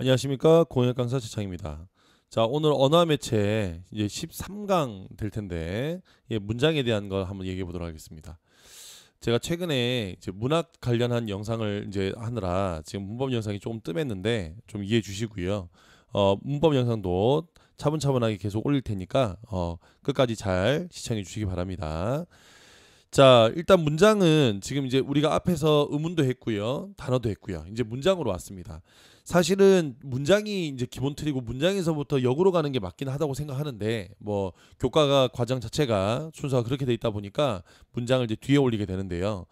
안녕하십니까 공역 강사 최창입니다. 자 오늘 언어 매체 이제 13강 될 텐데 예, 문장에 대한 걸 한번 얘기해 보도록 하겠습니다. 제가 최근에 이제 문학 관련한 영상을 이제 하느라 지금 문법 영상이 조금 뜸했는데 좀 이해해 주시고요. 어, 문법 영상도 차분차분하게 계속 올릴 테니까 어, 끝까지 잘 시청해 주시기 바랍니다. 자, 일단 문장은 지금 이제 우리가 앞에서 의문도 했고요. 단어도 했고요. 이제 문장으로 왔습니다. 사실은 문장이 이제 기본 틀이고 문장에서부터 역으로 가는 게 맞긴 하다고 생각하는데 뭐 교과가 과정 자체가 순서가 그렇게 돼 있다 보니까 문장을 이제 뒤에 올리게 되는데요.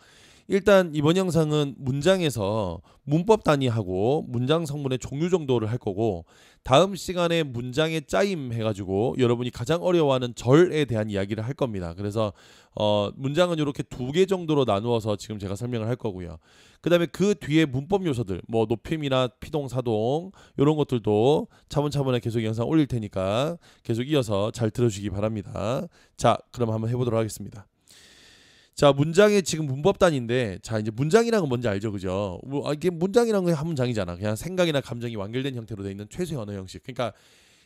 일단 이번 영상은 문장에서 문법 단위하고 문장 성분의 종류 정도를 할 거고 다음 시간에 문장의 짜임 해가지고 여러분이 가장 어려워하는 절에 대한 이야기를 할 겁니다. 그래서 어 문장은 이렇게 두 개 정도로 나누어서 지금 제가 설명을 할 거고요. 그 다음에 그 뒤에 문법 요소들 뭐 높임이나 피동 사동 이런 것들도 차분차분하게 계속 영상 올릴 테니까 계속 이어서 잘 들어주시기 바랍니다. 자 그럼 한번 해보도록 하겠습니다. 자문장의 지금 문법단인데 자 이제 문장이란 건 뭔지 알죠 그죠 뭐 아, 이게 문장이란 건 한 문장이잖아 그냥 생각이나 감정이 완결된 형태로 되어 있는 최소의 언어 형식 그러니까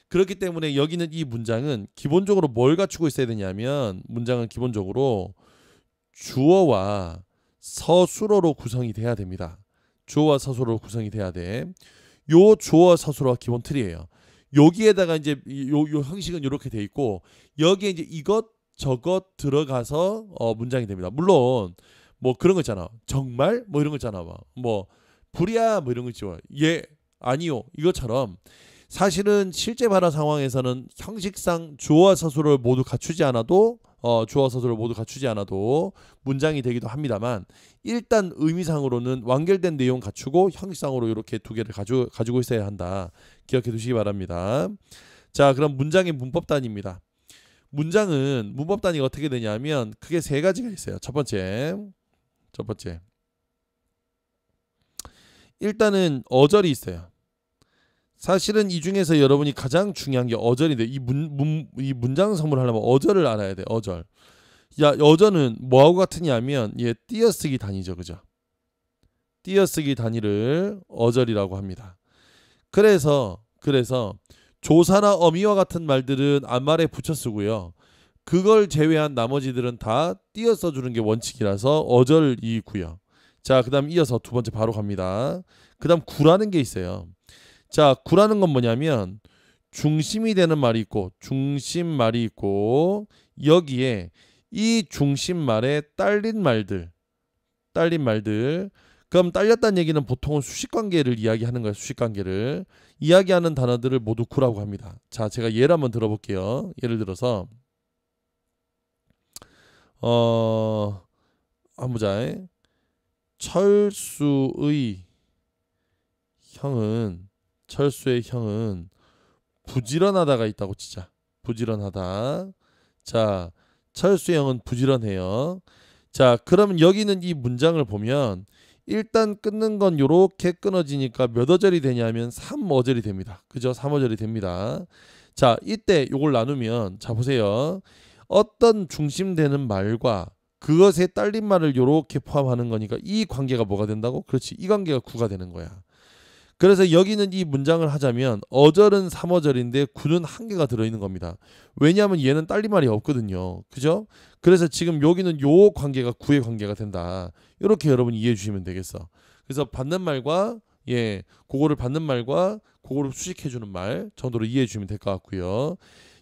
그렇기 때문에 여기는 이 문장은 기본적으로 뭘 갖추고 있어야 되냐면 문장은 기본적으로 주어와 서술어로 구성이 돼야 됩니다 주어와 서술어로 구성이 돼야 돼 요 주어와 서술어 기본 틀이에요 여기에다가 이제 요, 요 형식은 이렇게 돼 있고 여기에 이제 이것 저것 들어가서 어, 문장이 됩니다. 물론 뭐 그런 거 있잖아. 정말 뭐 이런 거 있잖아. 뭐 불이야 뭐 이런 거 있죠. 뭐. 예 아니요 이것처럼 사실은 실제 발화 상황에서는 형식상 주어와 서술을 모두 갖추지 않아도 어, 주어 서술을 모두 갖추지 않아도 문장이 되기도 합니다만 일단 의미상으로는 완결된 내용 갖추고 형식상으로 이렇게 두 개를 가지고 있어야 한다. 기억해 두시기 바랍니다. 자, 그럼 문장의 문법 단입니다. 문장은 문법 단위가 어떻게 되냐면 크게 세 가지가 있어요. 첫 번째, 첫 번째. 일단은 어절이 있어요. 사실은 이 중에서 여러분이 가장 중요한 게 어절인데 이문문이 문장 선물하려면 어절을 알아야 돼. 어절. 야 어절은 뭐하고 같으냐면 얘 띄어쓰기 단위죠, 그죠? 띄어쓰기 단위를 어절이라고 합니다. 그래서 그래서 조사나 어미와 같은 말들은 앞말에 붙여 쓰고요. 그걸 제외한 나머지들은 다 띄어 써주는 게 원칙이라서 어절이고요. 자, 그 다음 이어서 두 번째 바로 갑니다. 그 다음 구라는 게 있어요. 자, 구라는 건 뭐냐면 중심이 되는 말이 있고 중심 말이 있고 여기에 이 중심 말에 딸린 말들 딸린 말들 그럼 딸렸다는 얘기는 보통은 수식 관계를 이야기하는 거예요. 수식 관계를 이야기하는 단어들을 모두 구라고 합니다. 자, 제가 예를 한번 들어볼게요. 예를 들어서 어한무자 철수의 형은 철수의 형은 부지런하다가 있다고 치자. 부지런하다. 자, 철수의 형은 부지런해요. 자, 그러면 여기는 이 문장을 보면 일단 끊는 건 요렇게 끊어지니까 몇 어절이 되냐면 3어절이 됩니다. 그죠? 3어절이 됩니다. 자, 이때 요걸 나누면 자 보세요. 어떤 중심되는 말과 그것에 딸린 말을 요렇게 포함하는 거니까 이 관계가 뭐가 된다고? 그렇지. 이 관계가 구가 되는 거야. 그래서 여기는 이 문장을 하자면 어절은 삼어절인데 9는 한 개가 들어있는 겁니다. 왜냐하면 얘는 딸리 말이 없거든요. 그죠? 그래서 지금 여기는 요 관계가 구의 관계가 된다. 이렇게 여러분 이해해 주시면 되겠어. 그래서 받는 말과 예, 그거를 받는 말과 그거를 수식해 주는 말 정도로 이해해 주면 될 것 같고요.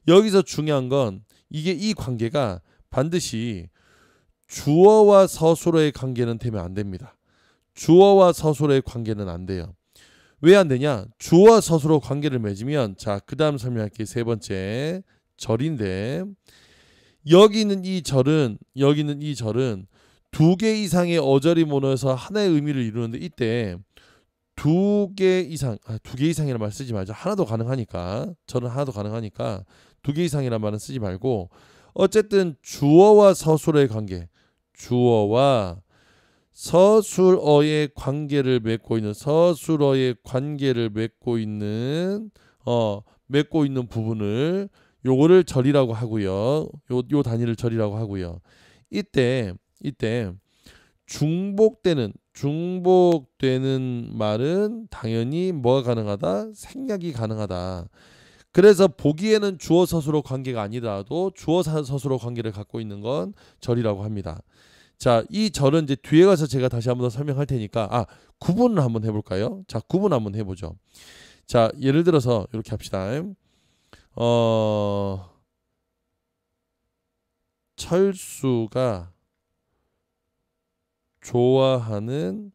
여기서 중요한 건 이게 이 관계가 반드시 주어와 서술어의 관계는 되면 안 됩니다. 주어와 서술어의 관계는 안 돼요. 왜안 되냐? 주와 서술로 관계를 맺으면 자, 그 다음 설명할게. 세 번째. 절인데 여기 있는 이 절은 여기 있는 이 절은 두 개 이상의 어절이 모여서 하나의 의미를 이루는데 이때 두 개 이상 아, 두개 이상이라는 말 쓰지 말자 하나도 가능하니까 저는 하나도 가능하니까 두 개 이상이라는 말은 쓰지 말고 어쨌든 주어와 서술의 관계 주어와 서술어의 관계를 맺고 있는 서술어의 관계를 맺고 있는 어 맺고 있는 부분을 요거를 절이라고 하고요. 요, 요 단위를 절이라고 하고요. 이때 이때 중복되는 중복되는 말은 당연히 뭐가 가능하다? 생략이 가능하다. 그래서 보기에는 주어 서술어 관계가 아니더라도 주어 서술어 관계를 갖고 있는 건 절이라고 합니다. 자, 이 절은 이제 뒤에 가서 제가 다시 한번 더 설명할 테니까 아, 구분을 한번 해 볼까요? 자, 구분 한번 해 보죠. 자, 예를 들어서 이렇게 합시다. 어 철수가 좋아하는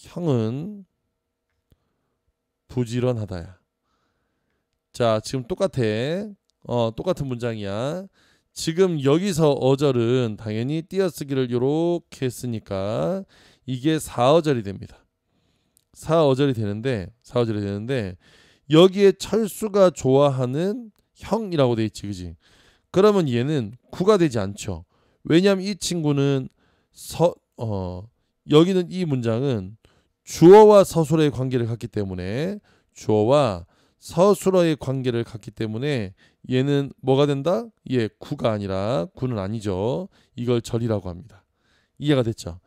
형은 부지런하다야. 자, 지금 똑같아. 어, 똑같은 문장이야. 지금 여기서 어절은 당연히 띄어쓰기를 요렇게 했으니까 이게 사어절이 됩니다. 사어절이 되는데 사어절이 되는데 여기에 철수가 좋아하는 형이라고 돼 있지 그지? 그러면 얘는 구가 되지 않죠. 왜냐하면 이 친구는 서, 어, 여기는 이 문장은 주어와 서술의 관계를 갖기 때문에 주어와 서술어의 관계를 갖기 때문에 얘는 뭐가 된다? 예, 구가 아니라 구는 아니죠. 이걸 절이라고 합니다. 이해가 됐죠?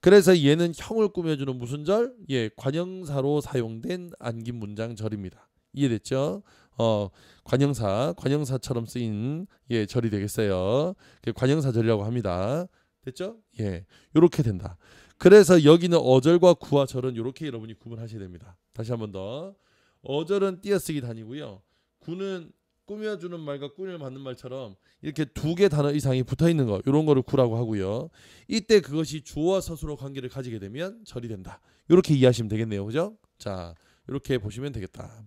그래서 얘는 형을 꾸며주는 무슨 절? 예, 관형사로 사용된 안긴 문장 절입니다. 이해됐죠? 어, 관형사, 관형사처럼 쓰인 예, 절이 되겠어요. 그 관형사 절이라고 합니다. 됐죠? 예, 요렇게 된다. 그래서 여기는 어절과 구와 절은 요렇게 여러분이 구분하셔야 됩니다. 다시 한 번 더. 어절은 띄어쓰기 단위고요. 구는 꾸며주는 말과 꾸며 받는 말처럼 이렇게 두 개 단어 이상이 붙어 있는 거 이런 거를 구라고 하고요. 이때 그것이 주어와 서술어 관계를 가지게 되면 절이 된다. 이렇게 이해하시면 되겠네요. 그죠? 자, 이렇게 보시면 되겠다.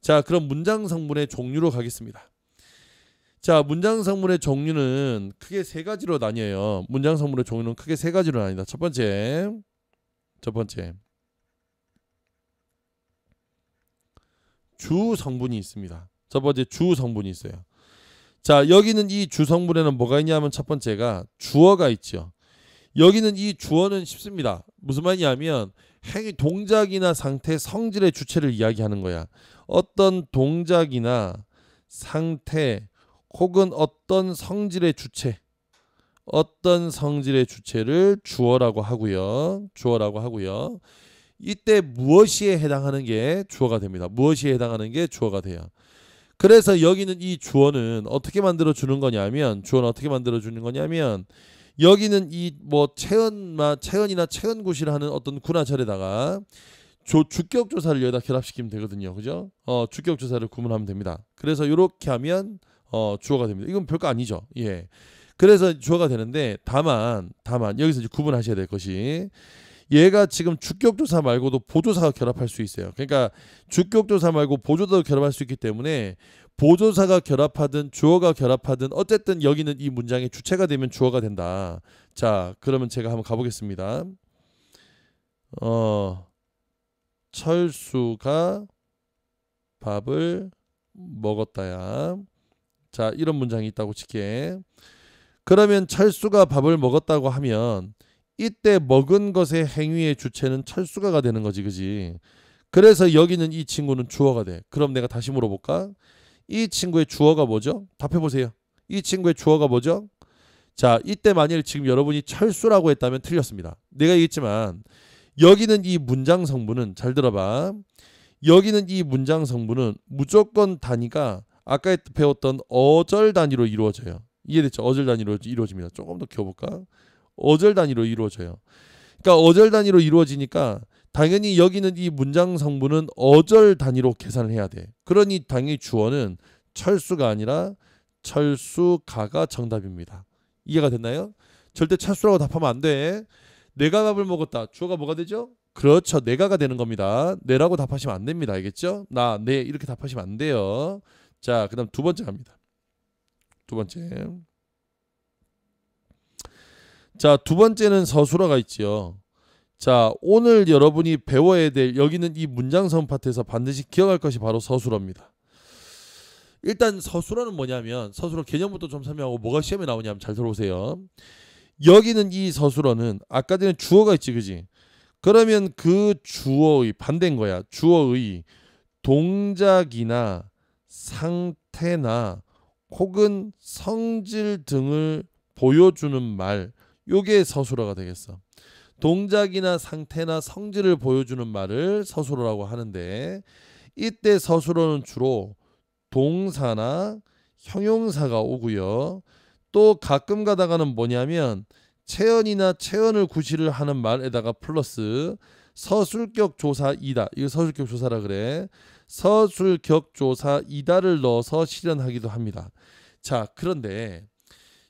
자, 그럼 문장 성분의 종류로 가겠습니다. 자, 문장 성분의 종류는 크게 세 가지로 나뉘어요. 문장 성분의 종류는 크게 세 가지로 나뉘다첫 번째, 첫 번째, 주 성분이 있습니다. 첫 번째 주 성분이 있어요. 자, 여기는 이 주 성분에는 뭐가 있냐면 첫 번째가 주어가 있죠. 여기는 이 주어는 쉽습니다. 무슨 말이냐면 행위 동작이나 상태 성질의 주체를 이야기하는 거야. 어떤 동작이나 상태 혹은 어떤 성질의 주체 어떤 성질의 주체를 주어라고 하고요. 주어라고 하고요. 이때 무엇이에 해당하는 게 주어가 됩니다. 무엇이에 해당하는 게 주어가 돼요. 그래서 여기는 이 주어는 어떻게 만들어 주는 거냐면 주어는 어떻게 만들어 주는 거냐면 여기는 이 뭐 체언마 체언이나 체언구실하는 어떤 군화철에다가 조, 주격 조사를 여기다 결합시키면 되거든요. 그죠? 어, 주격 조사를 구분하면 됩니다. 그래서 이렇게 하면 어, 주어가 됩니다. 이건 별거 아니죠. 예. 그래서 주어가 되는데 다만 다만 여기서 이제 구분하셔야 될 것이 얘가 지금 주격조사 말고도 보조사가 결합할 수 있어요. 그러니까 주격조사 말고 보조도 결합할 수 있기 때문에 보조사가 결합하든 주어가 결합하든 어쨌든 여기는 이 문장의 주체가 되면 주어가 된다. 자, 그러면 제가 한번 가보겠습니다. 어, 철수가 밥을 먹었다야. 자, 이런 문장이 있다고 치게. 그러면 철수가 밥을 먹었다고 하면 이때 먹은 것의 행위의 주체는 철수가가 되는 거지, 그지? 그래서 여기는 이 친구는 주어가 돼. 그럼 내가 다시 물어볼까? 이 친구의 주어가 뭐죠? 답해보세요. 이 친구의 주어가 뭐죠? 자, 이때 만일 지금 여러분이 철수라고 했다면 틀렸습니다. 내가 얘기했지만 여기는 이 문장 성분은 잘 들어봐. 여기는 이 문장 성분은 무조건 단위가 아까 배웠던 어절 단위로 이루어져요. 이해됐죠? 어절 단위로 이루어집니다. 조금 더 키워볼까? 어절 단위로 이루어져요. 그러니까 어절 단위로 이루어지니까 당연히 여기는 이 문장 성분은 어절 단위로 계산을 해야 돼. 그러니 당연히 주어는 철수가 아니라 철수가가 정답입니다. 이해가 됐나요? 절대 철수라고 답하면 안 돼. 내가 밥을 먹었다. 주어가 뭐가 되죠? 그렇죠. 내가가 되는 겁니다. 내라고 답하시면 안 됩니다. 알겠죠? 나, 네 이렇게 답하시면 안 돼요. 자, 그다음 두 번째 갑니다. 두 번째. 자, 두 번째는 서술어가 있지요. 자, 오늘 여러분이 배워야 될 여기는 이 문장성 파트에서 반드시 기억할 것이 바로 서술어입니다. 일단 서술어는 뭐냐면 서술어 개념부터 좀 설명하고 뭐가 시험에 나오냐면 잘 들어보세요. 여기는 이 서술어는 아까 전에 주어가 있지 그지? 그러면 그 주어의 반대인 거야. 주어의 동작이나 상태나 혹은 성질 등을 보여주는 말 요게 서술어가 되겠어. 동작이나 상태나 성질을 보여주는 말을 서술어라고 하는데 이때 서술어는 주로 동사나 형용사가 오고요. 또 가끔 가다가는 뭐냐면 체언이나 체언을 구실을 하는 말에다가 플러스 서술격 조사 이다. 이거 서술격 조사라 그래. 서술격 조사 이다를 넣어서 실현하기도 합니다. 자, 그런데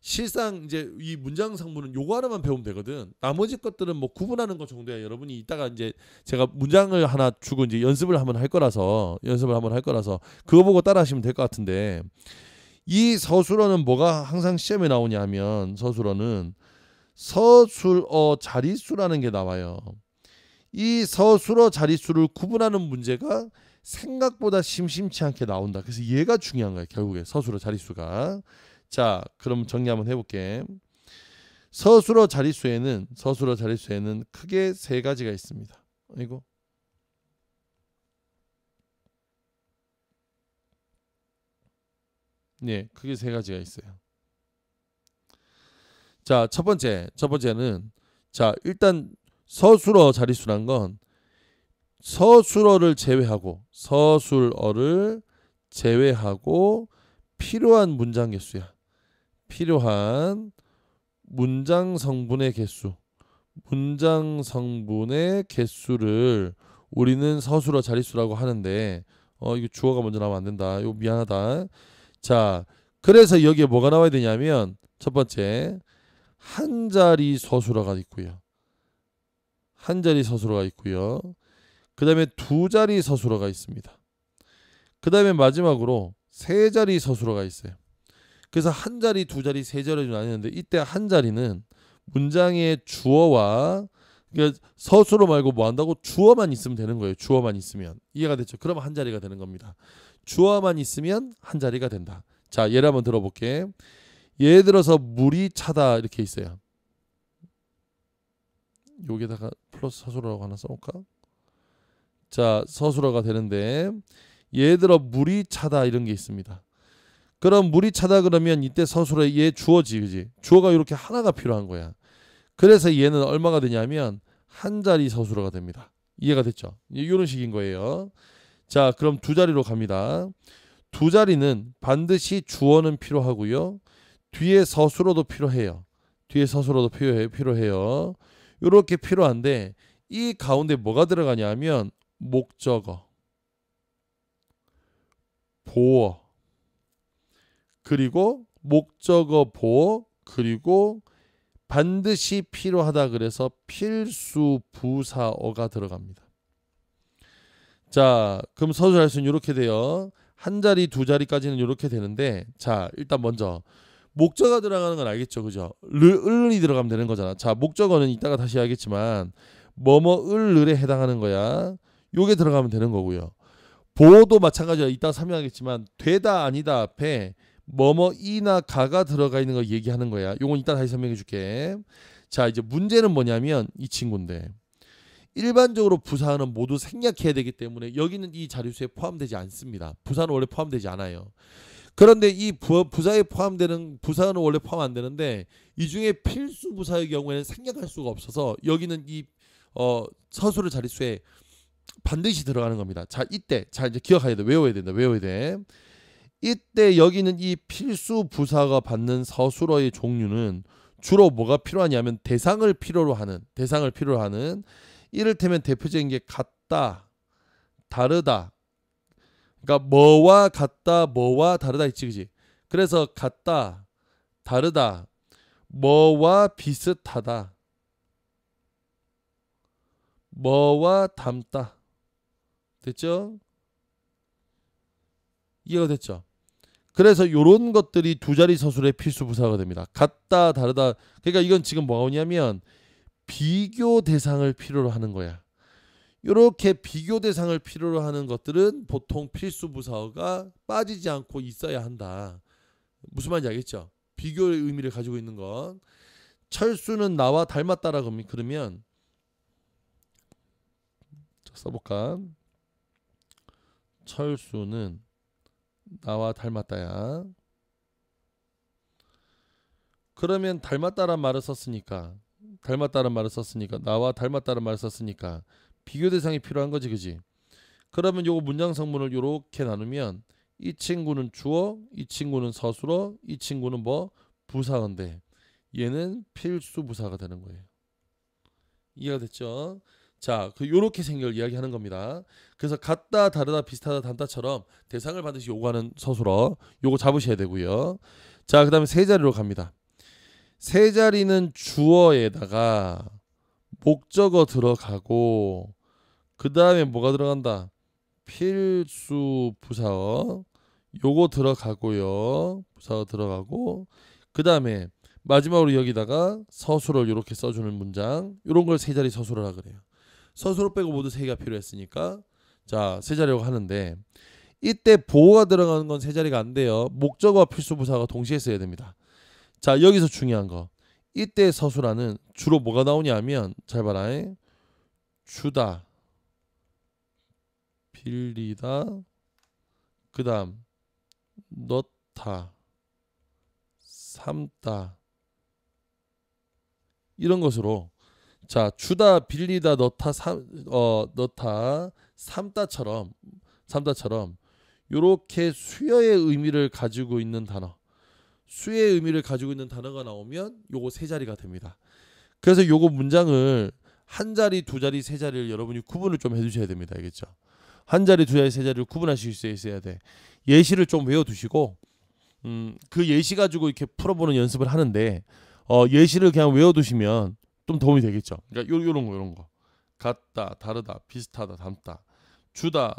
실상 이제 이 문장 상문은 요거 하나만 배우면 되거든. 나머지 것들은 뭐 구분하는 것 정도야. 여러분이 이따가 이제 제가 문장을 하나 주고 이제 연습을 한번 할 거라서 연습을 한번 할 거라서 그거 보고 따라하시면 될 것 같은데 이 서술어는 뭐가 항상 시험에 나오냐면 서술어는 서술어 자릿수라는 게 나와요. 이 서술어 자릿수를 구분하는 문제가 생각보다 심심치 않게 나온다. 그래서 얘가 중요한 거예요. 결국에 서술어 자릿수가. 자, 그럼 정리 한번 해볼게. 서술어 자릿수에는 서술어 자릿수에는 크게 세 가지가 있습니다. 이거 네, 크게 세 가지가 있어요. 자, 첫 번째, 첫 번째는 자 일단 서술어 자릿수란 건 서술어를 제외하고 서술어를 제외하고 필요한 문장 개수야. 필요한 문장 성분의 개수 문장 성분의 개수를 우리는 서술어 자릿수라고 하는데 어 이거 주어가 먼저 나오면 안 된다. 이거 미안하다. 자, 그래서 여기에 뭐가 나와야 되냐면 첫 번째 한 자리 서술어가 있고요. 한 자리 서술어가 있고요. 그다음에 두 자리 서술어가 있습니다. 그다음에 마지막으로 세 자리 서술어가 있어요. 그래서 한 자리, 두 자리, 세 자리로 나뉘는데 이때 한 자리는 문장의 주어와 그러니까 서술어 말고 뭐 한다고 주어만 있으면 되는 거예요. 주어만 있으면 이해가 됐죠? 그러면 한 자리가 되는 겁니다. 주어만 있으면 한 자리가 된다. 자, 예를 한번 들어볼게. 예를 들어서 물이 차다 이렇게 있어요. 여기다가 플러스 서술어라고 하나 써볼까? 자, 서술어가 되는데 예를 들어 물이 차다 이런 게 있습니다. 그럼 물이 차다 그러면 이때 서술에 얘 주어지 그지 주어가 이렇게 하나가 필요한 거야 그래서 얘는 얼마가 되냐면 한 자리 서술어가 됩니다 이해가 됐죠 이런 식인 거예요 자 그럼 두 자리로 갑니다 두 자리는 반드시 주어는 필요하고요 뒤에 서술어도 필요해요 뒤에 서술어도 필요해, 필요해요 이렇게 필요한데 이 가운데 뭐가 들어가냐면 목적어 보어 그리고 목적어 보호 그리고 반드시 필요하다 그래서 필수 부사어가 들어갑니다. 자, 그럼 서술할 수는 이렇게 돼요. 한 자리, 두 자리까지는 이렇게 되는데 자, 일단 먼저 목적어 들어가는 건 알겠죠. 그죠? 르, 을이 들어가면 되는 거잖아. 자, 목적어는 이따가 다시 하겠지만 뭐 뭐 을, 을에 해당하는 거야. 요게 들어가면 되는 거고요. 보호도 마찬가지야. 이따가 설명하겠지만 되다 아니다 앞에 뭐뭐 이나 가가 들어가 있는 거 얘기하는 거야. 요건 이따 다시 설명해 줄게. 자, 이제 문제는 뭐냐면 이 친구인데 일반적으로 부사는 모두 생략해야 되기 때문에 여기는 이 자료수에 포함되지 않습니다. 부사는 원래 포함되지 않아요. 그런데 이 부, 부사에 포함되는 부사는 원래 포함 안 되는데 이 중에 필수 부사의 경우에는 생략할 수가 없어서 여기는 이 어, 서술의 자릿수에 반드시 들어가는 겁니다. 자, 이때 자 이제 기억해야 돼. 외워야 된다. 외워야 돼. 이때 여기는 이 필수 부사가 받는 서술어의 종류는 주로 뭐가 필요하냐면 대상을 필요로 하는 대상을 필요로 하는 이를테면 대표적인 게 같다, 다르다. 그러니까 뭐와 같다, 뭐와 다르다 있지, 그지? 그래서 같다, 다르다, 뭐와 비슷하다, 뭐와 닮다. 됐죠? 이해가 됐죠? 그래서 요런 것들이 두 자리 서술의 필수 부사가 됩니다. 같다 다르다. 그러니까 이건 지금 뭐냐면 비교 대상을 필요로 하는 거야. 요렇게 비교 대상을 필요로 하는 것들은 보통 필수 부사가 어 빠지지 않고 있어야 한다. 무슨 말인지 알겠죠? 비교의 의미를 가지고 있는 건 철수는 나와 닮았다라고 그러면 써볼까? 철수는 나와 닮았다야. 그러면 닮았다란 말을 썼으니까 닮았다란 말을 썼으니까 나와 닮았다란 말을 썼으니까 비교 대상이 필요한 거지 그지 그러면 요거 문장 성분을 요렇게 나누면 이 친구는 주어 이 친구는 서술어 이 친구는 뭐 부사인데 얘는 필수 부사가 되는 거예요 이해가 됐죠 자, 그 요렇게 생겨를 이야기하는 겁니다. 그래서 같다, 다르다, 비슷하다, 단다처럼 대상을 반드시 요구하는 서술어 요거 잡으셔야 되고요. 자, 그다음에 세 자리로 갑니다. 세 자리는 주어에다가 목적어 들어가고 그다음에 뭐가 들어간다? 필수 부사어 요거 들어가고요. 부사어 들어가고 그다음에 마지막으로 여기다가 서술을 이렇게 써주는 문장 이런 걸 세 자리 서술어라 그래요. 서술어 빼고 모두 세 개가 필요했으니까 자세 자리라고 하는데 이때 보호가 들어가는 건 세 자리가 안 돼요. 목적어와 필수부사가 동시에 써야 됩니다. 자 여기서 중요한 거 이때 서술하는 주로 뭐가 나오냐면 잘 봐라 주다 빌리다 그 다음 넣다 삼다 이런 것으로 자 주다 빌리다 넣다 삼어 넣다 삼다처럼 삼다처럼 요렇게 수여의 의미를 가지고 있는 단어 수의 의미를 가지고 있는 단어가 나오면 요거 세 자리가 됩니다. 그래서 요거 문장을 한 자리, 두 자리, 세 자리를 여러분이 구분을 좀해주셔야 됩니다. 알겠죠? 한 자리, 두 자리, 세 자리를 구분하실 수 있어야 돼. 예시를 좀 외워두시고 음, 그 예시 가지고 이렇게 풀어보는 연습을 하는데 어, 예시를 그냥 외워두시면 좀 도움이 되겠죠. 그러니까 요, 요런 거 요런 거 같다, 다르다, 비슷하다, 닮다, 주다,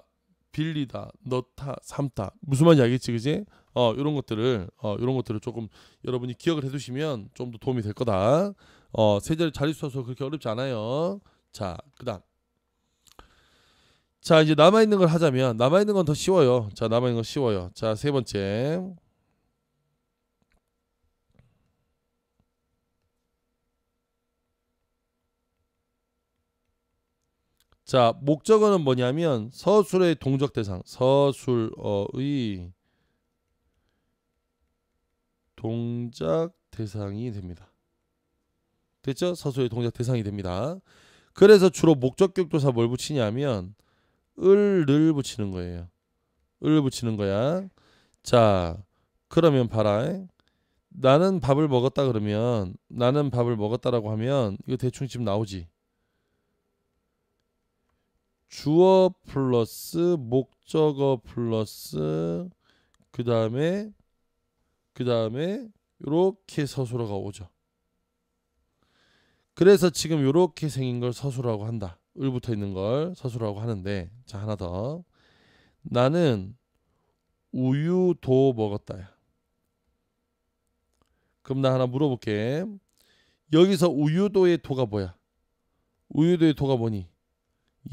빌리다, 넣다, 삼다 무슨 말인지 알겠지, 그지? 어 이런 것들을 어 이런 것들을 조금 여러분이 기억을 해두시면 좀 더 도움이 될 거다. 어세 자리 자리 수서 그렇게 어렵지 않아요. 자 그다음. 자 이제 남아 있는 걸 하자면 남아 있는 건 더 쉬워요. 자 남아 있는 건 쉬워요. 자 세 번째. 자, 목적어는 뭐냐면 서술의 동적 대상, 서술어의 동작 대상이 됩니다. 됐죠? 서술의 동작 대상이 됩니다. 그래서 주로 목적격 조사뭘 붙이냐면 을을 붙이는 거예요. 을 붙이는 거야. 자, 그러면 봐라. 나는 밥을 먹었다 그러면 나는 밥을 먹었다라고 하면 이거 대충 지금 나오지. 주어 플러스 목적어 플러스 그 다음에 그 다음에 이렇게 서술어가 오죠. 그래서 지금 이렇게 생긴 걸 서술어라고 한다. 을 붙어 있는 걸 서술어라고 하는데 자 하나 더 나는 우유도 먹었다야. 그럼 나 하나 물어볼게. 여기서 우유도의 도가 뭐야? 우유도의 도가 뭐니?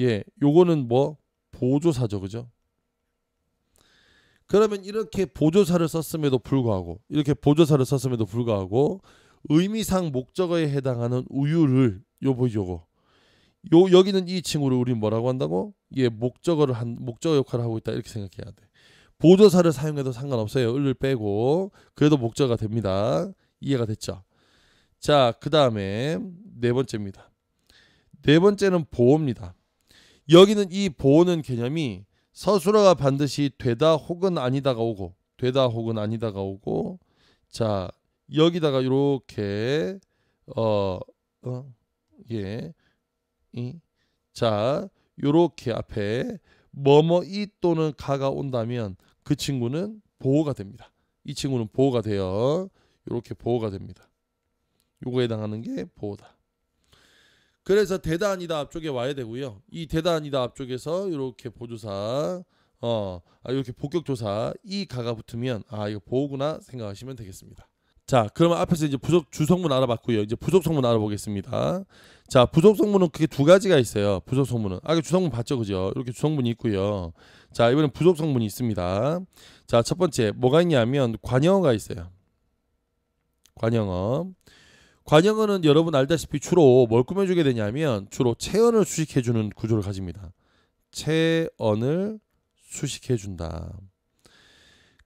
예, 요거는 뭐 보조사죠, 그죠? 그러면 이렇게 보조사를 썼음에도 불구하고 이렇게 보조사를 썼음에도 불구하고 의미상 목적어에 해당하는 우유를 요보 요거. 요 여기는 이친구를 우리 뭐라고 한다고? 예, 목적어를 한 목적어 역할을 하고 있다 이렇게 생각해야 돼. 보조사를 사용해도 상관없어요. 을을 빼고 그래도 목적어가 됩니다. 이해가 됐죠? 자, 그 다음에 네 번째입니다. 네 번째는 보호입니다. 여기는 이보는 개념이 서술어가 반드시 되다 혹은 아니다가 오고 되다 혹은 아니다가 오고 자 여기다가 이렇게 어, 어 예, 이, 자 요렇게 앞에 뭐뭐 이 또는 가가 온다면 그 친구는 보호가 됩니다. 이 친구는 보호가 돼요. 이렇게 보호가 됩니다. 요거에 해당하는 게 보호다. 그래서 대단이다 앞쪽에 와야 되고요. 이 대단이다 앞쪽에서 이렇게 보조사 어 아, 이렇게 복격조사 이 가가 붙으면 아 이거 보호구나 생각하시면 되겠습니다. 자 그러면 앞에서 이제 부속 주성분 알아봤고요. 이제 부속 성분 알아보겠습니다. 자 부속 성분은 그게 두 가지가 있어요. 부속 성분은 아까 주성분 봤죠, 그죠? 이렇게 주성분이 있고요. 자 이번엔 부속 성분이 있습니다. 자첫 번째 뭐가 있냐면 관영어가 있어요. 관영어 관영어는 여러분 알다시피 주로 뭘 꾸며주게 되냐면 주로 체언을 수식해주는 구조를 가집니다. 체언을 수식해준다.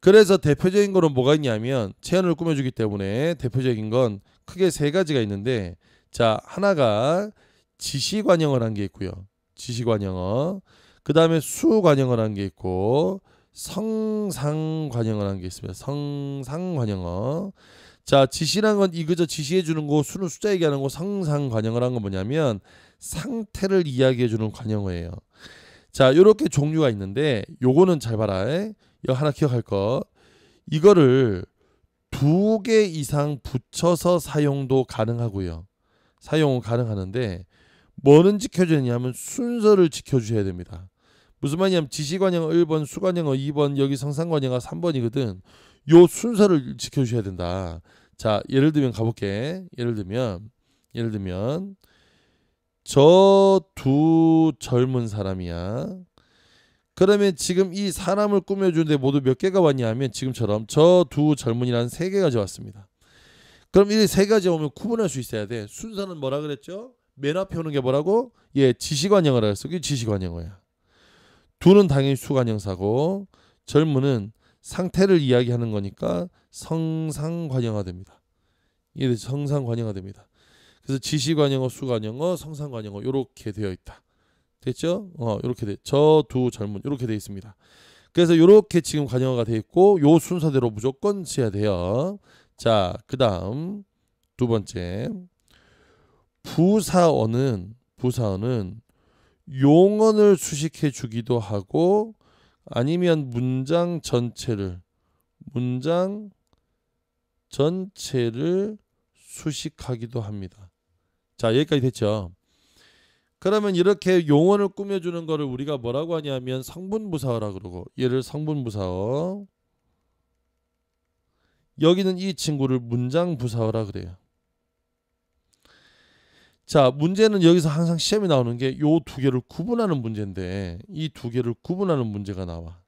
그래서 대표적인 거는 뭐가 있냐면 체언을 꾸며주기 때문에 대표적인 건 크게 세 가지가 있는데 자 하나가 지시관영어라는 게 있고요. 지시관영어 그 다음에 수관영어라는 게 있고 성상관영어라는 게 있습니다. 성상관영어 자 지시란 건 이그저 지시해 주는 거 수는 숫자 얘기하는 거 상상 관영을 한 건 뭐냐면 상태를 이야기해 주는 관영어예요. 자 요렇게 종류가 있는데 요거는 잘 봐라. 이거 하나 기억할 거. 이거를 두 개 이상 붙여서 사용도 가능하고요. 사용 가능하는데 뭐는 지켜주냐면 순서를 지켜주셔야 됩니다. 무슨 말이냐면 지시관형어 1번, 수관형어 2번, 여기 상상관형어 3번이거든. 요 순서를 지켜주셔야 된다. 자, 예를 들면 가볼게. 예를 들면, 예를 들면, 저 두 젊은 사람이야. 그러면 지금 이 사람을 꾸며주는데 모두 몇 개가 왔냐면 지금처럼 저 두젊은이라는세 개가 왔습니다. 그럼 이 세 가지 오면 구분할 수 있어야 돼. 순서는 뭐라 그랬죠? 맨 앞에 오는 게 뭐라고? 예, 지시관형을라 했어. 그게 지시관형어야. 두는 당연히 수관형사고 젊은은 상태를 이야기하는 거니까 성상관형화됩니다. 이게 성상관형화됩니다. 그래서 지시관형어, 수관형어, 성상관형어 이렇게 되어 있다. 됐죠? 어, 이렇게 돼. 저두 젊은 이렇게 돼 있습니다. 그래서 이렇게 지금 관형어가 돼 있고 요 순서대로 무조건 써야 돼요. 자, 그다음 두 번째 부사어는 부사어는 용언을 수식해 주기도 하고 아니면 문장 전체를 문장 전체를 수식하기도 합니다. 자 여기까지 됐죠. 그러면 이렇게 용어를 꾸며주는 거를 우리가 뭐라고 하냐면 상분부사어라 그러고 얘를 상분부사어 여기는 이 친구를 문장부사어라 그래요. 자, 문제는 여기서 항상 시험이 나오는 게 요 두 개를 구분하는 문제인데 이 두 개를 구분하는 문제가 나와.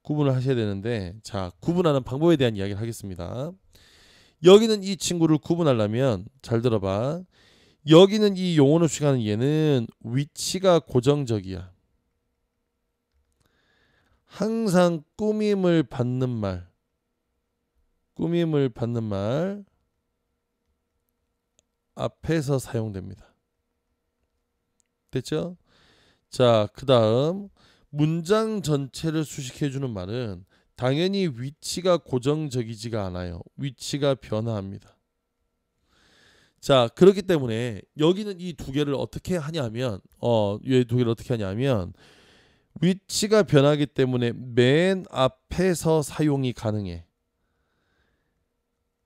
구분을 하셔야 되는데 자, 구분하는 방법에 대한 이야기를 하겠습니다. 여기는 이 친구를 구분하려면 잘 들어봐. 여기는 이 용원 없이 가는 얘는 위치가 고정적이야. 항상 꾸밈을 받는 말. 꾸밈을 받는 말. 앞에서 사용됩니다. 됐죠? 자, 그 다음 문장 전체를 수식해주는 말은 당연히 위치가 고정적이지가 않아요. 위치가 변화합니다. 자, 그렇기 때문에 여기는 이 두 개를 어떻게 하냐면, 어, 이두 개를 어떻게 하냐면, 위치가 변하기 때문에 맨 앞에서 사용이 가능해.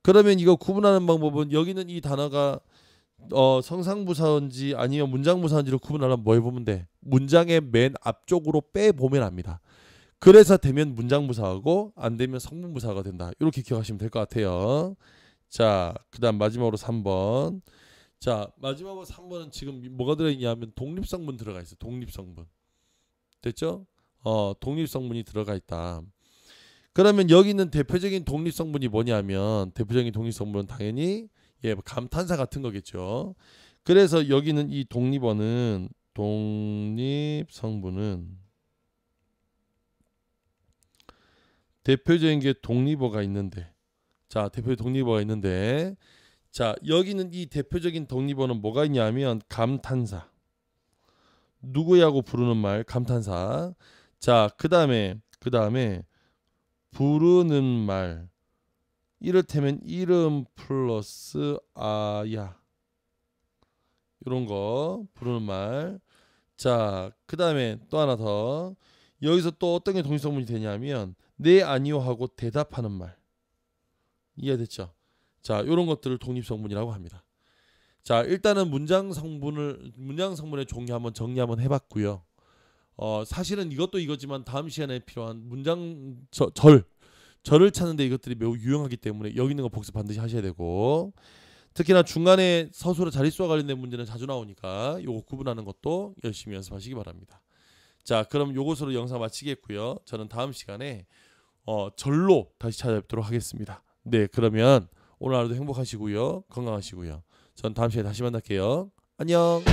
그러면 이거 구분하는 방법은 여기는 이 단어가 어성상부사인지 아니면 문장부사인지로 구분하려면 뭐 해보면 돼? 문장의 맨 앞쪽으로 빼보면 합니다 그래서 되면 문장부사하고 안 되면 성분부사가 된다. 이렇게 기억하시면 될 것 같아요. 자, 그다음 마지막으로 3번. 자, 마지막으로 3번은 지금 뭐가 들어있냐 하면 독립성분 들어가 있어. 독립성분. 됐죠? 어, 독립성분이 들어가 있다. 그러면 여기 있는 대표적인 독립성분이 뭐냐면 대표적인 독립성분은 당연히 예, 뭐 감탄사 같은 거겠죠. 그래서 여기는 이 독립어는 독립 성분은 대표적인 게 독립어가 있는데 자대표 독립어가 있는데 자 여기는 이 대표적인 독립어는 뭐가 있냐면 감탄사 누구야고 부르는 말 감탄사 자그 다음에 그 다음에 부르는 말 이를테면 이름 플러스 아야 이런 거 부르는 말. 자, 그 다음에 또 하나 더 여기서 또 어떤 게 동일성문이 되냐면 네 아니요 하고 대답하는 말 이해됐죠? 자, 이런 것들을 독립성문이라고 합니다. 자, 일단은 문장 성분을 문장 성분의 종류 한번 정리 한번 해봤고요. 어, 사실은 이것도 이거지만 다음 시간에 필요한 문장 저, 절 저를 찾는데 이것들이 매우 유용하기 때문에 여기 있는 거 복습 반드시 하셔야 되고 특히나 중간에 서술의 자릿수와 관련된 문제는 자주 나오니까 요거 구분하는 것도 열심히 연습하시기 바랍니다. 자 그럼 요것으로 영상 마치겠고요. 저는 다음 시간에 어, 절로 다시 찾아뵙도록 하겠습니다. 네 그러면 오늘 하루도 행복하시고요. 건강하시고요. 전 다음 시간에 다시 만날게요. 안녕